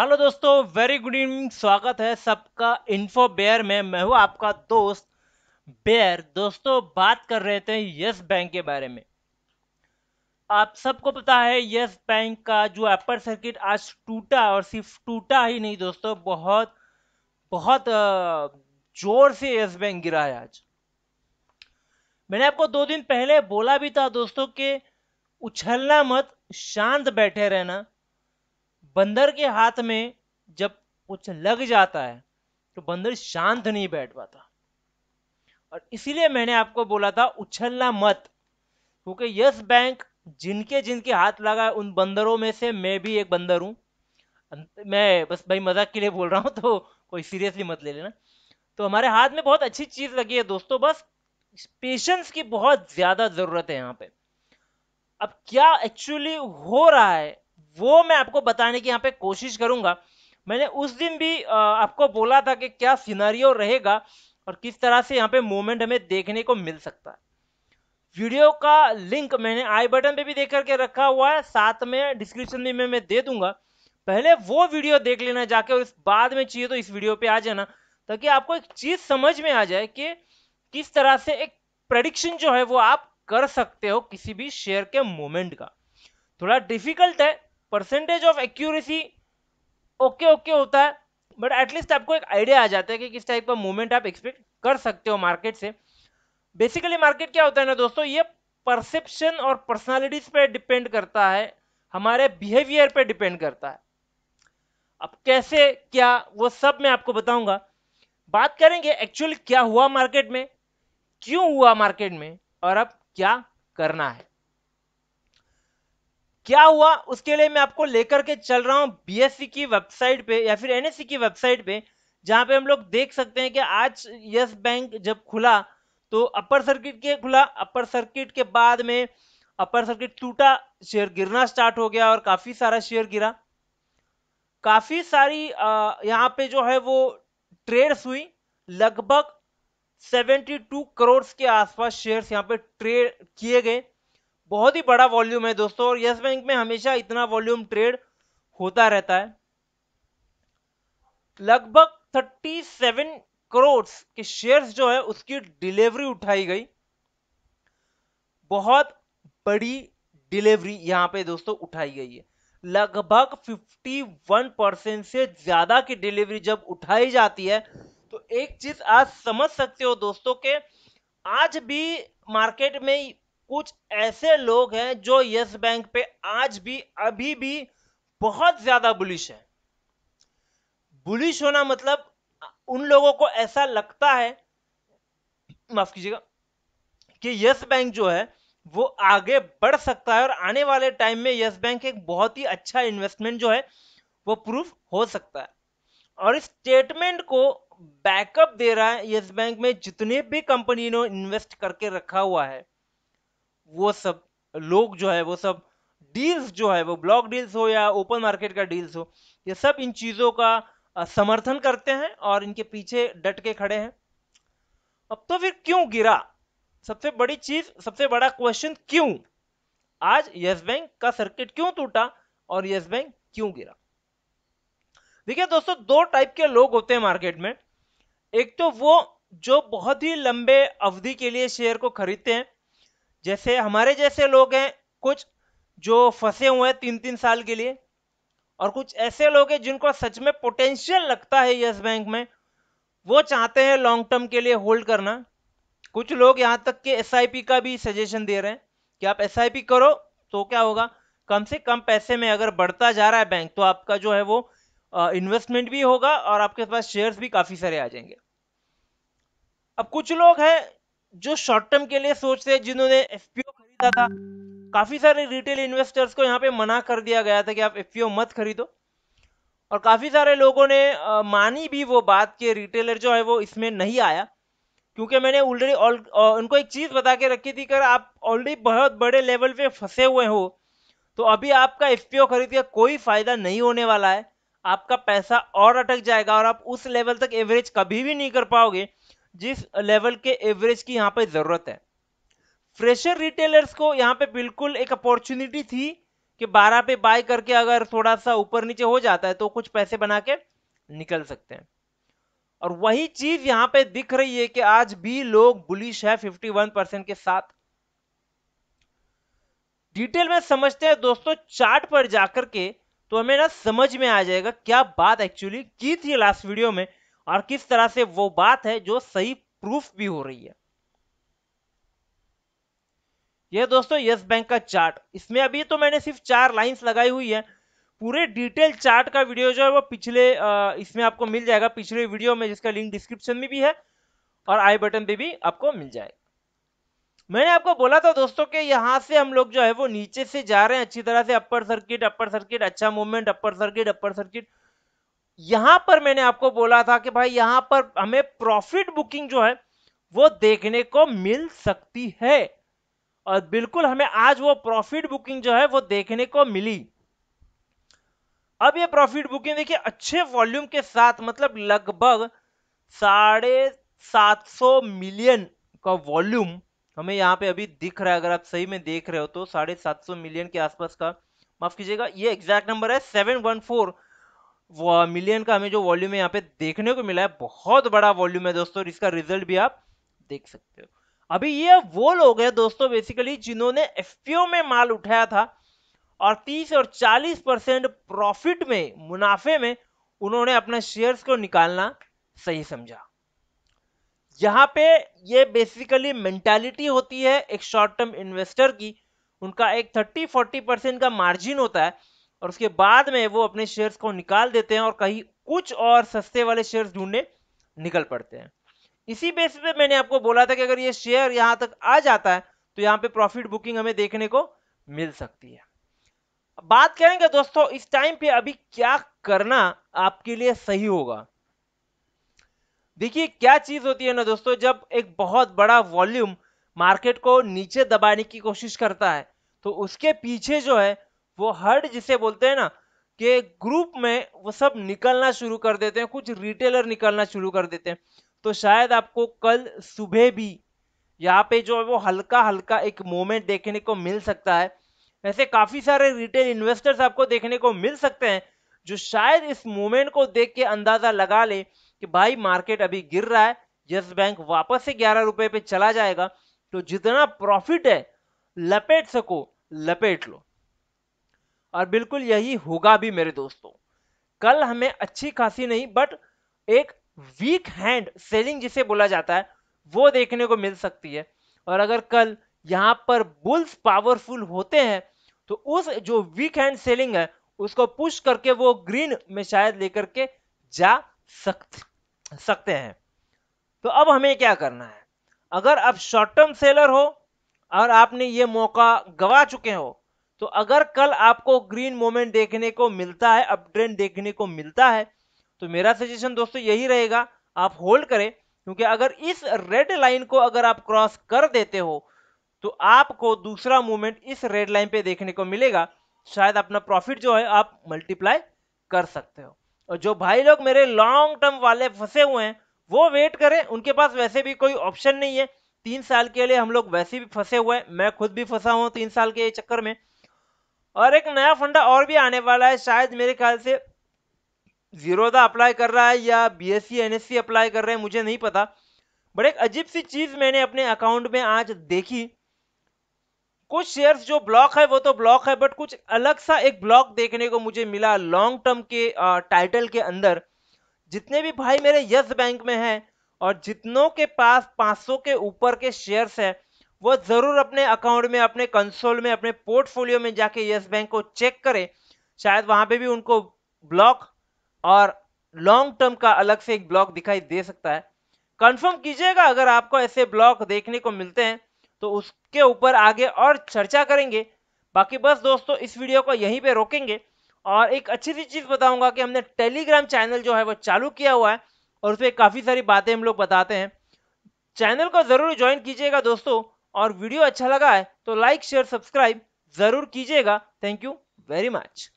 hello दोस्तों very good evening स्वागत है सबका इन्फो बेयर में मैं हूं आपका दोस्त बेयर दोस्तों बात कर रहे थे यस बैंक के बारे में आप सबको पता है यस बैंक का जो अपर सर्किट आज टूटा और सिर्फ टूटा ही नहीं दोस्तों बहुत बहुत जोर से यस बैंक गिरा है आज मैंने आपको दो दिन पहले बोला भी था दोस्तों कि उछलना मत शांत बैठे रहना बंदर के हाथ में जब कुछ लग जाता है तो बंदर शांत नहीं बैठ पाता और इसीलिए मैंने आपको बोला था उछलना मत क्योंकि यस बैंक जिनके जिनके हाथ लगा है उन बंदरों में से मैं भी एक बंदर हूं मैं बस भाई मजाक के लिए बोल रहा हूं तो कोई सीरियसली मत ले लेना तो हमारे हाथ में बहुत अच्छी चीज लगी है दोस्तों बस पेशेंस की बहुत ज्यादा जरूरत है यहाँ पे अब क्या एक्चुअली हो रहा है वो मैं आपको बताने की यहाँ पे कोशिश करूंगा मैंने उस दिन भी आपको बोला था कि क्या सिनारियो रहेगा और किस तरह से यहाँ पे मोमेंट हमें देखने को मिल सकता है वीडियो का लिंक मैंने आई बटन पे भी देख करके रखा हुआ है साथ में डिस्क्रिप्शन में मैं दे दूंगा पहले वो वीडियो देख लेना जाके और इस बाद में चाहिए तो इस वीडियो पे आ जाना ताकि आपको एक चीज समझ में आ जाए कि किस तरह से एक प्रडिक्शन जो है वो आप कर सकते हो किसी भी शेयर के मोमेंट का थोड़ा डिफिकल्ट है percentage of accuracy okay okay होता है बट एटलीस्ट आपको एक आइडिया आ जाता है कि किस टाइप का मूवमेंट आप एक्सपेक्ट कर सकते हो मार्केट से बेसिकली मार्केट क्या होता है ना दोस्तों ये परसेप्शन और पर्सनालिटीज पे डिपेंड करता है हमारे बिहेवियर पे डिपेंड करता है अब कैसे क्या वो सब मैं आपको बताऊंगा बात करेंगे एक्चुअली क्या हुआ मार्केट में क्यों हुआ मार्केट में और अब क्या करना है क्या हुआ उसके लिए मैं आपको लेकर के चल रहा हूँ बी की वेबसाइट पे या फिर एनएससी की वेबसाइट पे जहाँ पे हम लोग देख सकते हैं कि आज यस बैंक जब खुला तो अपर सर्किट के खुला अपर सर्किट के बाद में अपर सर्किट टूटा शेयर गिरना स्टार्ट हो गया और काफी सारा शेयर गिरा काफी सारी यहाँ पे जो है वो ट्रेड्स हुई लगभग 72 करोड़ के आसपास शेयर्स यहाँ पे ट्रेड किए गए बहुत ही बड़ा वॉल्यूम है दोस्तों और यस बैंक में हमेशा इतना वॉल्यूम ट्रेड होता रहता है लगभग 37 करोड़ के शेयर्स जो है उसकी डिलीवरी उठाई गई बहुत बड़ी डिलीवरी यहां पे दोस्तों उठाई गई है लगभग 51 परसेंट से ज्यादा की डिलीवरी जब उठाई जाती है तो एक चीज आज समझ सकते हो दोस्तों के आज भी मार्केट में कुछ ऐसे लोग हैं जो यस बैंक पे आज भी अभी भी बहुत ज्यादा बुलिश है बुलिश होना मतलब उन लोगों को ऐसा लगता है माफ कीजिएगा कि यस बैंक जो है वो आगे बढ़ सकता है और आने वाले टाइम में यस बैंक एक बहुत ही अच्छा इन्वेस्टमेंट जो है वो प्रूफ हो सकता है और इस स्टेटमेंट को बैकअप दे रहा है यस बैंक में जितने भी कंपनी ने इन्वेस्ट करके रखा हुआ है वो सब लोग जो है वो सब डील्स जो है वो ब्लॉक डील्स हो या ओपन मार्केट का डील्स हो ये सब इन चीज़ों का समर्थन करते हैं और इनके पीछे डट के खड़े हैं अब तो फिर क्यों गिरा सबसे बड़ी चीज सबसे बड़ा क्वेश्चन क्यों आज यस बैंक का सर्किट क्यों टूटा और यस बैंक क्यों गिरा देखिए दोस्तों दो टाइप के लोग होते हैं मार्केट में एक तो वो जो बहुत ही लंबे अवधि के लिए शेयर को खरीदते हैं जैसे हमारे जैसे लोग हैं कुछ जो फंसे हुए हैं तीन तीन साल के लिए और कुछ ऐसे लोग हैं जिनको सच में पोटेंशियल लगता है यस बैंक में वो चाहते हैं लॉन्ग टर्म के लिए होल्ड करना कुछ लोग यहाँ तक के एस का भी सजेशन दे रहे हैं कि आप एस करो तो क्या होगा कम से कम पैसे में अगर बढ़ता जा रहा है बैंक तो आपका जो है वो इन्वेस्टमेंट भी होगा और आपके पास शेयर्स भी काफ़ी सारे आ जाएंगे अब कुछ लोग हैं जो शॉर्ट टर्म के लिए सोचते हैं जिन्होंने एफपीओ खरीदा था काफी सारे रिटेल इन्वेस्टर्स को यहाँ पे मना कर दिया गया था कि आप एफपीओ मत खरीदो और काफी सारे लोगों ने मानी भी वो बात कि रिटेलर जो है वो इसमें नहीं आया क्योंकि मैंने ऑलरेडी उनको एक चीज बता के रखी थी अगर आप ऑलरेडी बहुत बड़े लेवल पे फंसे हुए हो तो अभी आपका एफ खरीद के कोई फायदा नहीं होने वाला है आपका पैसा और अटक जाएगा और आप उस लेवल तक एवरेज कभी भी नहीं कर पाओगे जिस लेवल के एवरेज की यहाँ पे ज़रूरत है फ्रेशर रिटेलर्स को यहाँ पे बिल्कुल एक अपॉर्चुनिटी थी कि 12 पे बाय करके अगर थोड़ा सा ऊपर नीचे हो जाता है तो कुछ पैसे बना के निकल सकते हैं और वही चीज यहां पे दिख रही है कि आज भी लोग बुलिश है 51 परसेंट के साथ डिटेल में समझते हैं दोस्तों चार्ट पर जाकर के तो हमें ना समझ में आ जाएगा क्या बात एक्चुअली की थी लास्ट वीडियो में और किस तरह से वो बात है जो सही प्रूफ भी हो रही है यह दोस्तों यस बैंक का चार्ट इसमें अभी तो मैंने सिर्फ चार लाइंस लगाई हुई है पूरे डिटेल चार्ट का वीडियो जो है वो पिछले इसमें आपको मिल जाएगा पिछले वीडियो में जिसका लिंक डिस्क्रिप्शन में भी है और आई बटन पे भी आपको मिल जाएगा मैंने आपको बोला था दोस्तों कि यहाँ से हम लोग जो है वो नीचे से जा रहे हैं अच्छी तरह से अपर सर्किट अपर सर्किट अच्छा movement upper circuit upper circuit यहां पर मैंने आपको बोला था कि भाई यहां पर हमें प्रॉफिट बुकिंग जो है वो देखने को मिल सकती है और बिल्कुल हमें आज वो प्रॉफिट बुकिंग जो है वो देखने को मिली अब ये प्रॉफिट बुकिंग देखिए अच्छे वॉल्यूम के साथ मतलब लगभग साढ़े सात सौ मिलियन का वॉल्यूम हमें यहाँ पे अभी दिख रहा है अगर आप सही में देख रहे हो तो साढ़े सात सौ मिलियन के आसपास का माफ कीजिएगा ये एग्जैक्ट नंबर है सेवन वन फोर मिलियन का हमें जो वॉल्यूम है यहाँ पे देखने को मिला है बहुत बड़ा वॉल्यूम है दोस्तों इसका रिजल्ट भी आप देख सकते हो अभी ये वो लोग हैं दोस्तों बेसिकली जिन्होंने एफ में माल उठाया था और 30 और 40 परसेंट प्रॉफिट में मुनाफे में उन्होंने अपने शेयर्स को निकालना सही समझा यहाँ पे ये बेसिकली मेंटालिटी होती है एक शॉर्ट टर्म इन्वेस्टर की उनका एक 30-40 परसेंट का मार्जिन होता है और उसके बाद में वो अपने शेयर्स को निकाल देते हैं और कहीं कुछ और सस्ते वाले शेयर्स ढूंढने निकल पड़ते हैं इसी बेस पे मैंने आपको बोला था कि अगर ये शेयर यहां तक आ जाता है तो यहाँ पे प्रॉफिट बुकिंग हमें देखने को मिल सकती है बात करेंगे दोस्तों इस टाइम पे अभी क्या करना आपके लिए सही होगा देखिए क्या चीज होती है ना दोस्तों जब एक बहुत बड़ा वॉल्यूम मार्केट को नीचे दबाने की कोशिश करता है तो उसके पीछे जो है वो हर्ड जिसे बोलते हैं ना कि ग्रुप में वो सब निकलना शुरू कर देते हैं कुछ रिटेलर निकलना शुरू कर देते हैं तो शायद आपको कल सुबह भी यहाँ पे जो है वो हल्का हल्का एक मोमेंट देखने को मिल सकता है ऐसे काफ़ी सारे रिटेल इन्वेस्टर्स आपको देखने को मिल सकते हैं जो शायद इस मोमेंट को देख के अंदाज़ा लगा ले कि भाई मार्केट अभी गिर रहा है यस बैंक वापस से ग्यारह रुपये पे चला जाएगा तो जितना प्रॉफिट है लपेट सको लपेट लो और बिल्कुल यही होगा भी मेरे दोस्तों कल हमें अच्छी खासी नहीं बट एक वीक हैंड सेलिंग जिसे बोला जाता है वो देखने को मिल सकती है और अगर कल यहाँ पर बुल्स पावरफुल होते हैं तो उस जो वीक हैंड सेलिंग है उसको पुश करके वो ग्रीन में शायद लेकर के जा सकते सकते हैं तो अब हमें क्या करना है अगर आप शॉर्ट टर्म सेलर हो और आपने ये मौका गवा चुके हो तो अगर कल आपको ग्रीन मोमेंट देखने को मिलता है अप ट्रेंड देखने को मिलता है तो मेरा सजेशन दोस्तों यही रहेगा आप होल्ड करें क्योंकि अगर इस रेड लाइन को अगर आप क्रॉस कर देते हो तो आपको दूसरा मूवमेंट इस रेड लाइन पे देखने को मिलेगा शायद अपना प्रॉफिट जो है आप मल्टीप्लाई कर सकते हो और जो भाई लोग मेरे लॉन्ग टर्म वाले फंसे हुए हैं वो वेट करें उनके पास वैसे भी कोई ऑप्शन नहीं है तीन साल के लिए हम लोग वैसे भी फंसे हुए हैं मैं खुद भी फंसा हूँ तीन साल के चक्कर में और एक नया फंडा और भी आने वाला है शायद मेरे ख्याल से जीरोदा अप्लाई कर रहा है या बी एस सी अप्लाई कर रहे हैं मुझे नहीं पता बट एक अजीब सी चीज़ मैंने अपने अकाउंट में आज देखी कुछ शेयर्स जो ब्लॉक है वो तो ब्लॉक है बट कुछ अलग सा एक ब्लॉक देखने को मुझे मिला लॉन्ग टर्म के आ, टाइटल के अंदर जितने भी भाई मेरे यस बैंक में हैं और जितनों के पास 500 के ऊपर के शेयर्स हैं वो ज़रूर अपने अकाउंट में अपने कंसोल में अपने पोर्टफोलियो में जाके यस बैंक को चेक करें शायद वहां पे भी उनको ब्लॉक और लॉन्ग टर्म का अलग से एक ब्लॉक दिखाई दे सकता है कंफर्म कीजिएगा अगर आपको ऐसे ब्लॉक देखने को मिलते हैं तो उसके ऊपर आगे और चर्चा करेंगे बाकी बस दोस्तों इस वीडियो को यहीं पे रोकेंगे और एक अच्छी सी चीज़ बताऊंगा कि हमने टेलीग्राम चैनल जो है वो चालू किया हुआ है और उसमें काफ़ी सारी बातें हम लोग बताते हैं चैनल को ज़रूर ज्वाइन कीजिएगा दोस्तों और वीडियो अच्छा लगा है तो लाइक शेयर सब्सक्राइब जरूर कीजिएगा थैंक यू वेरी मच